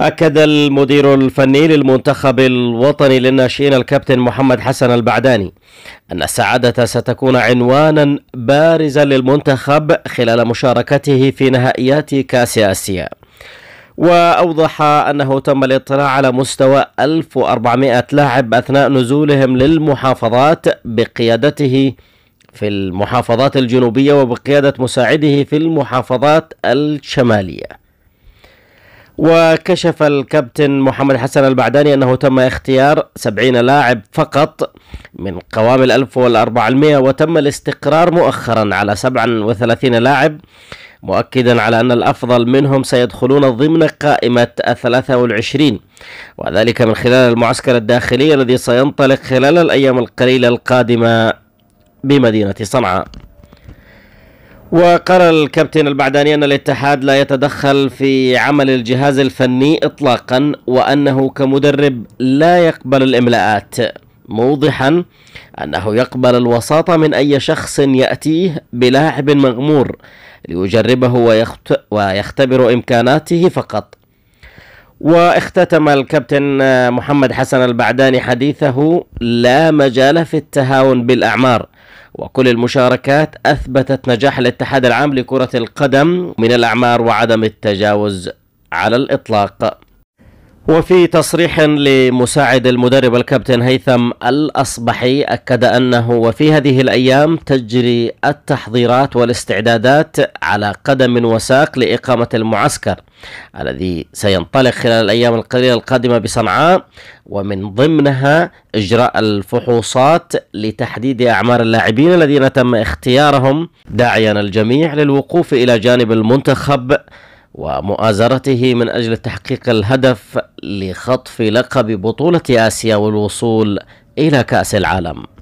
أكد المدير الفني للمنتخب الوطني للناشئين الكابتن محمد حسن البعداني أن السعادة ستكون عنوانا بارزا للمنتخب خلال مشاركته في نهائيات كأس آسيا وأوضح أنه تم الاطلاع على مستوى 1400 لاعب أثناء نزولهم للمحافظات بقيادته في المحافظات الجنوبية وبقيادة مساعده في المحافظات الشمالية وكشف الكابتن محمد حسن البعداني أنه تم اختيار 70 لاعب فقط من قوام الألف 1400 وتم الاستقرار مؤخرا على 37 لاعب مؤكدا على أن الأفضل منهم سيدخلون ضمن قائمة الثلاثة والعشرين وذلك من خلال المعسكر الداخلي الذي سينطلق خلال الأيام القليلة القادمة بمدينة صنعاء وقال الكابتن البعداني أن الاتحاد لا يتدخل في عمل الجهاز الفني إطلاقا وأنه كمدرب لا يقبل الإملاءات موضحا أنه يقبل الوساطة من أي شخص يأتيه بلاعب مغمور ليجربه ويخت... ويختبر إمكاناته فقط واختتم الكابتن محمد حسن البعداني حديثه لا مجال في التهاون بالأعمار وكل المشاركات أثبتت نجاح الاتحاد العام لكرة القدم من الأعمار وعدم التجاوز على الإطلاق وفي تصريح لمساعد المدرب الكابتن هيثم الأصبحي أكد أنه وفي هذه الأيام تجري التحضيرات والاستعدادات على قدم وساق لإقامة المعسكر الذي سينطلق خلال الأيام القليلة القادمة بصنعاء ومن ضمنها إجراء الفحوصات لتحديد أعمار اللاعبين الذين تم اختيارهم داعيا الجميع للوقوف إلى جانب المنتخب ومؤازرته من أجل تحقيق الهدف لخطف لقب بطولة آسيا والوصول إلى كأس العالم